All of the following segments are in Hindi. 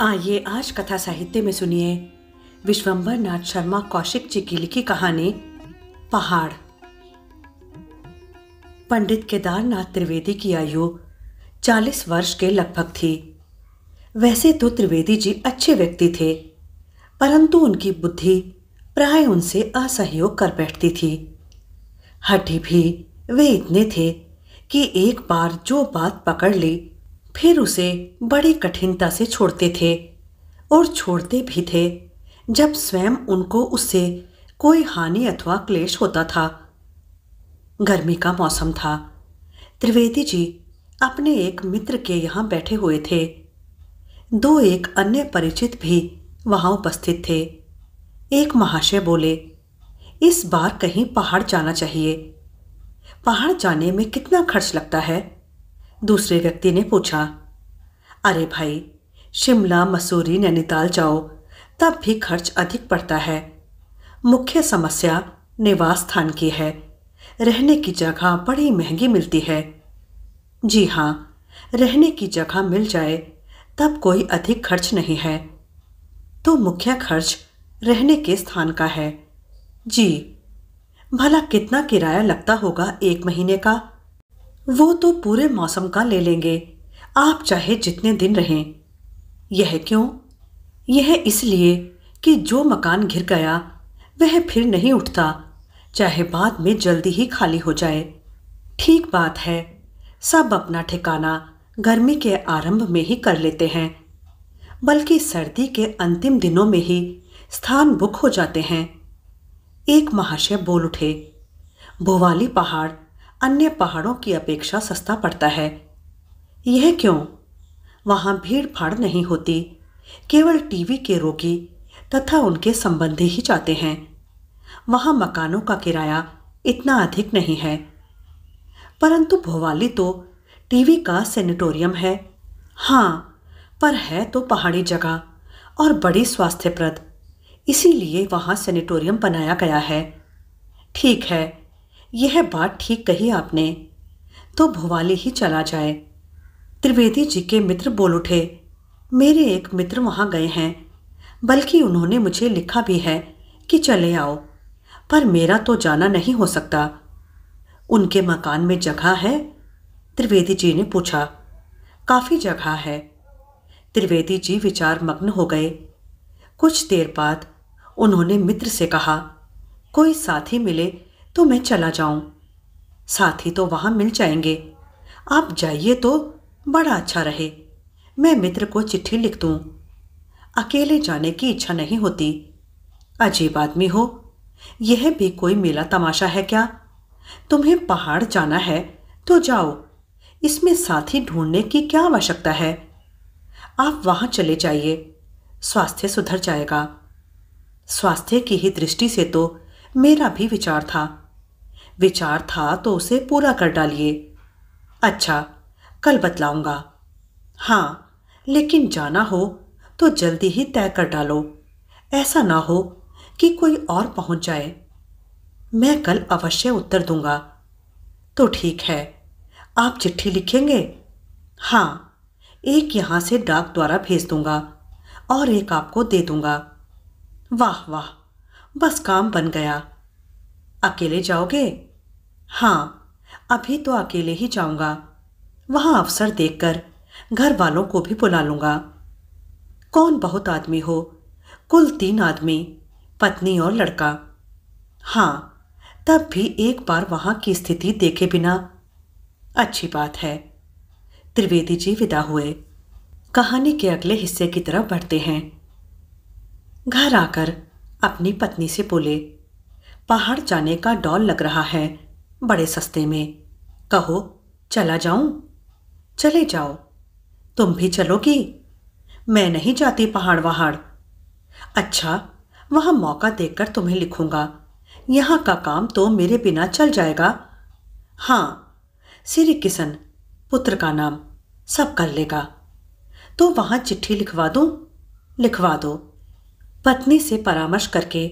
आइए आज कथा साहित्य में सुनिए विश्वंबर नाथ शर्मा कौशिक जी की लिखी कहानी पहाड़ पंडित केदारनाथ त्रिवेदी की आयु चालीस वर्ष के लगभग थी वैसे तो त्रिवेदी जी अच्छे व्यक्ति थे परंतु उनकी बुद्धि प्राय उनसे असहयोग कर बैठती थी हड्डी भी वे इतने थे कि एक बार जो बात पकड़ ली फिर उसे बड़ी कठिनता से छोड़ते थे और छोड़ते भी थे जब स्वयं उनको उससे कोई हानि अथवा क्लेश होता था गर्मी का मौसम था त्रिवेदी जी अपने एक मित्र के यहाँ बैठे हुए थे दो एक अन्य परिचित भी वहाँ उपस्थित थे एक महाशय बोले इस बार कहीं पहाड़ जाना चाहिए पहाड़ जाने में कितना खर्च लगता है दूसरे व्यक्ति ने पूछा अरे भाई शिमला मसूरी नैनीताल जाओ तब भी खर्च अधिक पड़ता है मुख्य समस्या निवास स्थान की है रहने की जगह बड़ी महंगी मिलती है जी हाँ रहने की जगह मिल जाए तब कोई अधिक खर्च नहीं है तो मुख्य खर्च रहने के स्थान का है जी भला कितना किराया लगता होगा एक महीने का वो तो पूरे मौसम का ले लेंगे आप चाहे जितने दिन रहें यह क्यों यह इसलिए कि जो मकान घिर गया वह फिर नहीं उठता चाहे बाद में जल्दी ही खाली हो जाए ठीक बात है सब अपना ठिकाना गर्मी के आरंभ में ही कर लेते हैं बल्कि सर्दी के अंतिम दिनों में ही स्थान बुक हो जाते हैं एक महाशय बोल उठे भोवाली पहाड़ अन्य पहाड़ों की अपेक्षा सस्ता पड़ता है यह क्यों वहां भीड़ भाड़ नहीं होती केवल टीवी के रोगी तथा उनके संबंधी ही जाते हैं वहाँ मकानों का किराया इतना अधिक नहीं है परंतु भोवाली तो टीवी का सेनेटोरियम है हाँ पर है तो पहाड़ी जगह और बड़ी स्वास्थ्यप्रद इसीलिए वहाँ सेनेटोरियम बनाया गया है ठीक है यह बात ठीक कही आपने तो भुवाली ही चला जाए त्रिवेदी जी के मित्र बोल उठे मेरे एक मित्र वहाँ गए हैं बल्कि उन्होंने मुझे लिखा भी है कि चले आओ पर मेरा तो जाना नहीं हो सकता उनके मकान में जगह है त्रिवेदी जी ने पूछा काफ़ी जगह है त्रिवेदी जी विचार मग्न हो गए कुछ देर बाद उन्होंने मित्र से कहा कोई साथी मिले तो मैं चला जाऊं साथी तो वहां मिल जाएंगे आप जाइए तो बड़ा अच्छा रहे मैं मित्र को चिट्ठी लिख दूं अकेले जाने की इच्छा नहीं होती अजीब आदमी हो यह भी कोई मेला तमाशा है क्या तुम्हें पहाड़ जाना है तो जाओ इसमें साथी ढूंढने की क्या आवश्यकता है आप वहां चले जाइए स्वास्थ्य सुधर जाएगा स्वास्थ्य की ही दृष्टि से तो मेरा भी विचार था विचार था तो उसे पूरा कर डालिए अच्छा कल बतलाऊंगा हाँ लेकिन जाना हो तो जल्दी ही तय कर डालो ऐसा ना हो कि कोई और पहुंच जाए मैं कल अवश्य उत्तर दूंगा तो ठीक है आप चिट्ठी लिखेंगे हाँ एक यहाँ से डाक द्वारा भेज दूंगा और एक आपको दे दूंगा वाह वाह बस काम बन गया अकेले जाओगे हाँ अभी तो अकेले ही जाऊंगा वहां अवसर देखकर घर वालों को भी बुला लूंगा कौन बहुत आदमी हो कुल तीन आदमी पत्नी और लड़का हाँ तब भी एक बार वहां की स्थिति देखे बिना अच्छी बात है त्रिवेदी जी विदा हुए कहानी के अगले हिस्से की तरफ बढ़ते हैं घर आकर अपनी पत्नी से बोले पहाड़ जाने का डॉल लग रहा है बड़े सस्ते में कहो चला जाऊं चले जाओ तुम भी चलोगी मैं नहीं जाती पहाड़ वहाड़ अच्छा वहां मौका देखकर तुम्हें लिखूंगा यहां का काम तो मेरे बिना चल जाएगा हाँ श्री किशन पुत्र का नाम सब कर लेगा तो वहां चिट्ठी लिखवा दू लिखवा दो पत्नी से परामर्श करके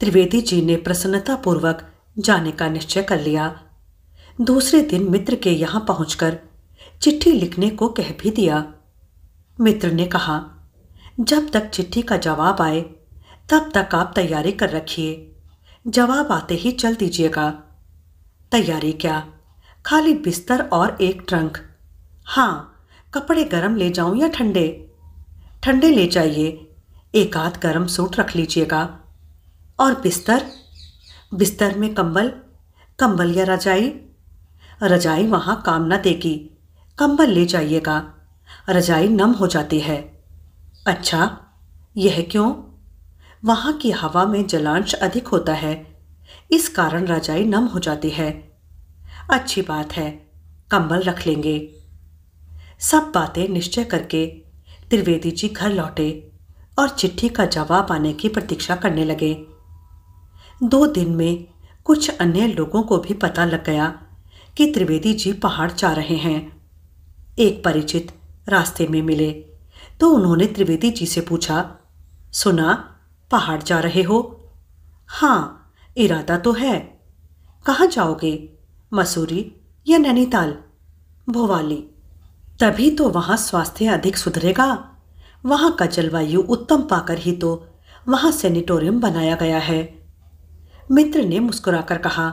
त्रिवेदी जी ने प्रसन्नतापूर्वक जाने का निश्चय कर लिया दूसरे दिन मित्र के यहां पहुंचकर चिट्ठी लिखने को कह भी दिया मित्र ने कहा जब तक चिट्ठी का जवाब आए तब तक आप तैयारी कर रखिए जवाब आते ही चल दीजिएगा तैयारी क्या खाली बिस्तर और एक ट्रंक हाँ कपड़े गर्म ले जाऊं या ठंडे ठंडे ले जाइए एक आध गरम सूट रख लीजिएगा और बिस्तर बिस्तर में कंबल कंबल या रजाई रजाई वहाँ काम न देगी कंबल ले जाइएगा रजाई नम हो जाती है अच्छा यह क्यों वहाँ की हवा में जलांश अधिक होता है इस कारण रजाई नम हो जाती है अच्छी बात है कंबल रख लेंगे सब बातें निश्चय करके त्रिवेदी जी घर लौटे और चिट्ठी का जवाब आने की प्रतीक्षा करने लगे दो दिन में कुछ अन्य लोगों को भी पता लग गया कि त्रिवेदी जी पहाड़ जा रहे हैं एक परिचित रास्ते में मिले तो उन्होंने त्रिवेदी जी से पूछा सुना पहाड़ जा रहे हो हाँ इरादा तो है कहाँ जाओगे मसूरी या नैनीताल भोवाली तभी तो वहाँ स्वास्थ्य अधिक सुधरेगा वहाँ का जलवायु उत्तम पाकर ही तो वहाँ सेनेटोरियम बनाया गया है मित्र ने मुस्कुराकर कहा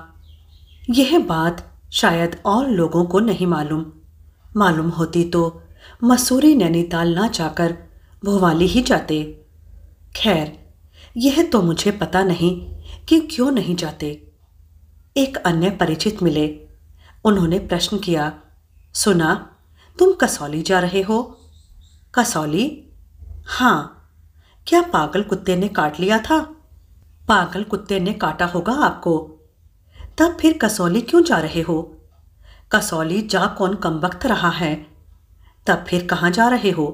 यह बात शायद और लोगों को नहीं मालूम मालूम होती तो मसूरी नैनीताल ना जाकर भोवाली ही जाते खैर यह तो मुझे पता नहीं कि क्यों नहीं जाते एक अन्य परिचित मिले उन्होंने प्रश्न किया सुना तुम कसौली जा रहे हो कसौली हाँ क्या पागल कुत्ते ने काट लिया था पागल कुत्ते ने काटा होगा आपको तब फिर कसौली क्यों जा रहे हो कसौली जा कौन कम वक्त रहा है तब फिर कहाँ जा रहे हो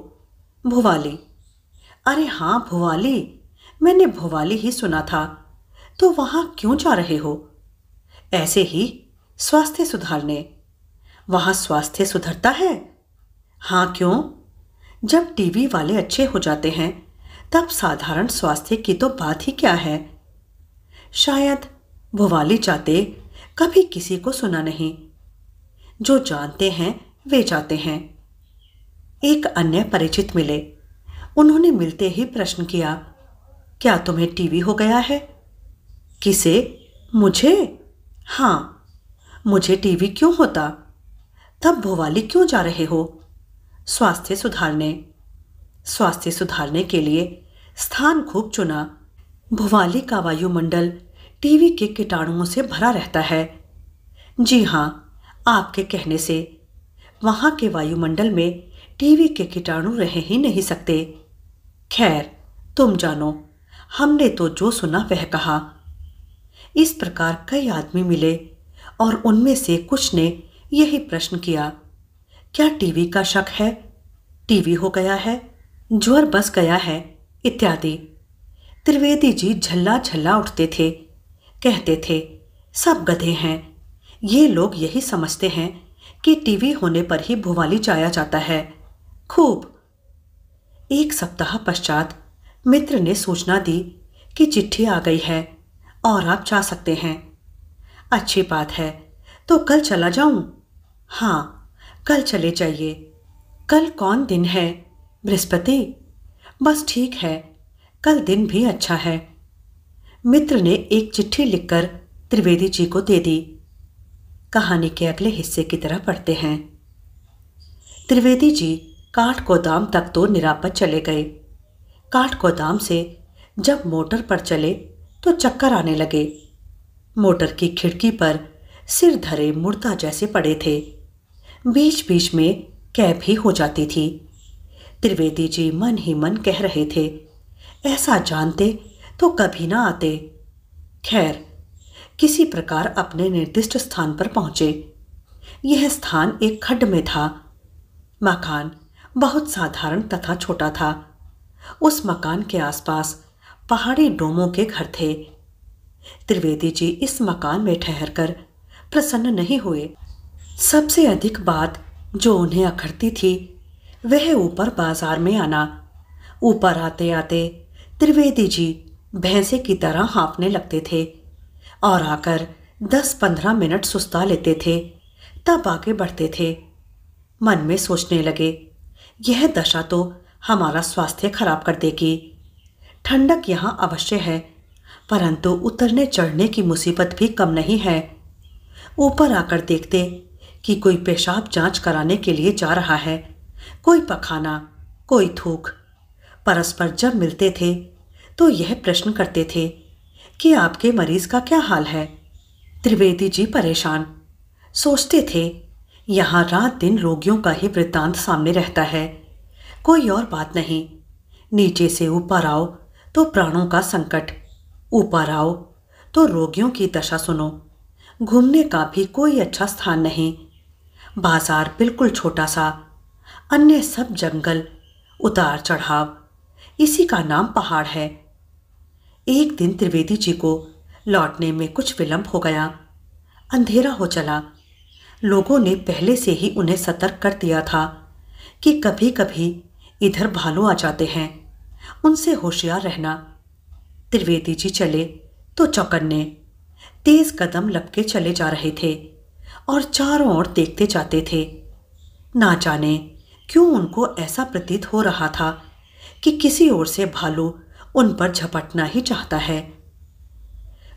भुवाली अरे हाँ भुवाली मैंने भुवाली ही सुना था तो वहाँ क्यों जा रहे हो ऐसे ही स्वास्थ्य सुधारने वहाँ स्वास्थ्य सुधरता है हाँ क्यों जब टीवी वाले अच्छे हो जाते हैं तब साधारण स्वास्थ्य की तो बात ही क्या है शायद भवाली जाते कभी किसी को सुना नहीं जो जानते हैं वे जाते हैं एक अन्य परिचित मिले उन्होंने मिलते ही प्रश्न किया क्या तुम्हें टीवी हो गया है किसे मुझे हाँ मुझे टीवी क्यों होता तब भोवाली क्यों जा रहे हो स्वास्थ्य सुधारने स्वास्थ्य सुधारने के लिए स्थान खूब चुना भोवाली का वायुमंडल टीवी के कीटाणुओं से भरा रहता है जी हाँ आपके कहने से वहाँ के वायुमंडल में टीवी के कीटाणु रह ही नहीं सकते खैर तुम जानो हमने तो जो सुना वह कहा इस प्रकार कई आदमी मिले और उनमें से कुछ ने यही प्रश्न किया क्या टीवी का शक है टीवी हो गया है ज्वर बस गया है इत्यादि त्रिवेदी जी झल्ला झल्ला उठते थे कहते थे सब गधे हैं ये लोग यही समझते हैं कि टीवी होने पर ही भुवाली जाया जाता है खूब एक सप्ताह पश्चात मित्र ने सूचना दी कि चिट्ठी आ गई है और आप जा सकते हैं अच्छी बात है तो कल चला जाऊं हाँ कल चले जाइए कल कौन दिन है बृहस्पति बस ठीक है कल दिन भी अच्छा है मित्र ने एक चिट्ठी लिखकर त्रिवेदी जी को दे दी कहानी के अगले हिस्से की तरह पढ़ते हैं त्रिवेदी जी काठ गोदाम तक तो निरापद चले गए काठ गोदाम से जब मोटर पर चले तो चक्कर आने लगे मोटर की खिड़की पर सिर धरे मुर्दा जैसे पड़े थे बीच बीच में कैब ही हो जाती थी त्रिवेदी जी मन ही मन कह रहे थे ऐसा जानते तो कभी ना आते खैर किसी प्रकार अपने निर्दिष्ट स्थान पर पहुंचे यह स्थान एक खड्ड में था मकान बहुत साधारण तथा छोटा था उस मकान के आसपास पहाड़ी डोमों के घर थे त्रिवेदी जी इस मकान में ठहरकर प्रसन्न नहीं हुए सबसे अधिक बात जो उन्हें अखड़ती थी वह ऊपर बाजार में आना ऊपर आते आते त्रिवेदी जी भैंसे की तरह हाँफने लगते थे और आकर दस पंद्रह मिनट सुस्ता लेते थे तब आगे बढ़ते थे मन में सोचने लगे यह दशा तो हमारा स्वास्थ्य खराब कर देगी ठंडक यहाँ अवश्य है परंतु उतरने चढ़ने की मुसीबत भी कम नहीं है ऊपर आकर देखते कि कोई पेशाब जांच कराने के लिए जा रहा है कोई पखाना कोई थूक परस्पर जब मिलते थे तो यह प्रश्न करते थे कि आपके मरीज का क्या हाल है त्रिवेदी जी परेशान सोचते थे यहाँ रात दिन रोगियों का ही वृत्तांत सामने रहता है कोई और बात नहीं नीचे से ऊपर आओ तो प्राणों का संकट ऊपर आओ तो रोगियों की दशा सुनो घूमने का भी कोई अच्छा स्थान नहीं बाजार बिल्कुल छोटा सा अन्य सब जंगल उतार चढ़ाव इसी का नाम पहाड़ है एक दिन त्रिवेदी जी को लौटने में कुछ विलंब हो गया अंधेरा हो चला लोगों ने पहले से ही उन्हें सतर्क कर दिया था कि कभी कभी इधर भालू आ जाते हैं उनसे होशियार रहना त्रिवेदी जी चले तो चौकन्ने तेज कदम लपके चले जा रहे थे और चारों ओर देखते जाते थे ना जाने क्यों उनको ऐसा प्रतीत हो रहा था कि किसी ओर से भालू उन पर झपटना ही चाहता है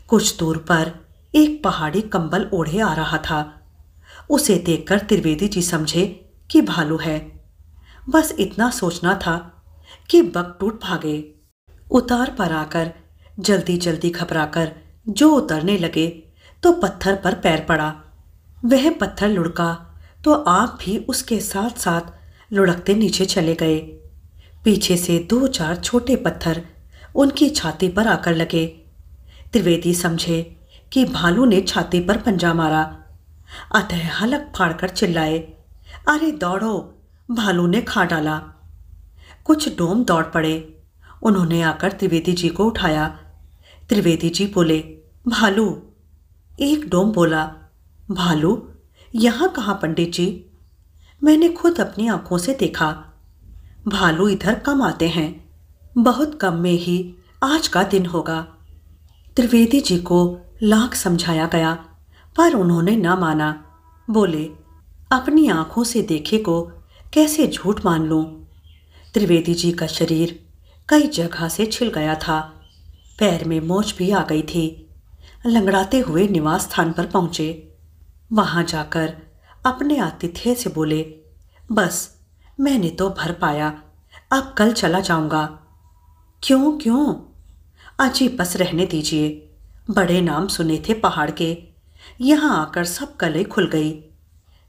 कुछ दूर पर एक पहाड़ी कंबल ओढ़े आ रहा था उसे देखकर त्रिवेदी जी समझे कि भालू है बस इतना सोचना था कि बक टूट भागे उतार पर आकर जल्दी जल्दी घबराकर जो उतरने लगे तो पत्थर पर पैर पड़ा वह पत्थर लुढ़का तो आप भी उसके साथ साथ लुढ़कते नीचे चले गए पीछे से दो चार छोटे पत्थर उनकी छाती पर आकर लगे त्रिवेदी समझे कि भालू ने छाती पर पंजा मारा अतः हलक फाड़कर चिल्लाए अरे दौड़ो भालू ने खा डाला कुछ डोम दौड़ पड़े उन्होंने आकर त्रिवेदी जी को उठाया त्रिवेदी जी बोले भालू एक डोम बोला भालू यहां कहा पंडित जी मैंने खुद अपनी आंखों से देखा भालू इधर कम आते हैं बहुत कम में ही आज का दिन होगा त्रिवेदी जी को लाख समझाया गया पर उन्होंने न माना बोले अपनी आंखों से देखे को कैसे झूठ मान लूं? त्रिवेदी जी का शरीर कई जगह से छिल गया था पैर में मोच भी आ गई थी लंगड़ाते हुए निवास स्थान पर पहुंचे वहां जाकर अपने आतिथ्य से बोले बस मैंने तो भर पाया अब कल चला जाऊंगा क्यों क्यों अजी बस रहने दीजिए बड़े नाम सुने थे पहाड़ के यहाँ आकर सब कले खुल गई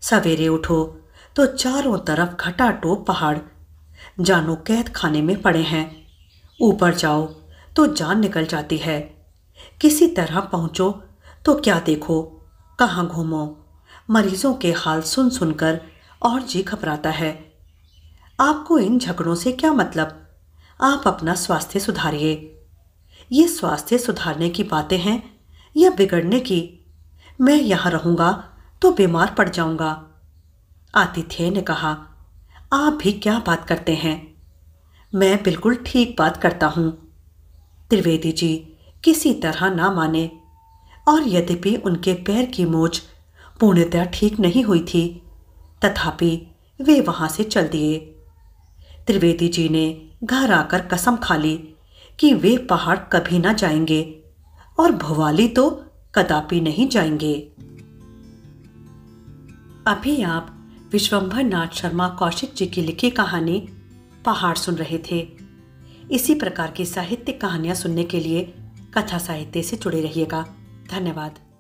सवेरे उठो तो चारों तरफ घटा टोप पहाड़ जानो कैद खाने में पड़े हैं ऊपर जाओ तो जान निकल जाती है किसी तरह पहुँचो तो क्या देखो कहाँ घूमो मरीजों के हाल सुन सुनकर और जी घबराता है आपको इन झगड़ों से क्या मतलब आप अपना स्वास्थ्य सुधारिए ये स्वास्थ्य सुधारने की बातें हैं या बिगड़ने की मैं यहां रहूंगा तो बीमार पड़ जाऊंगा आतिथ्य ने कहा आप भी क्या बात करते हैं मैं बिल्कुल ठीक बात करता हूं त्रिवेदी जी किसी तरह ना माने और यद्यपि उनके पैर की मोच पूर्णतया ठीक नहीं हुई थी तथापि वे वहां से चल दिए त्रिवेदी जी ने घर आकर कसम खा ली कि वे पहाड़ कभी ना जाएंगे और भवाली तो कदापि नहीं जाएंगे अभी आप विश्वंभर नाथ शर्मा कौशिक जी की लिखी कहानी पहाड़ सुन रहे थे इसी प्रकार की साहित्य कहानियां सुनने के लिए कथा साहित्य से जुड़े रहिएगा धन्यवाद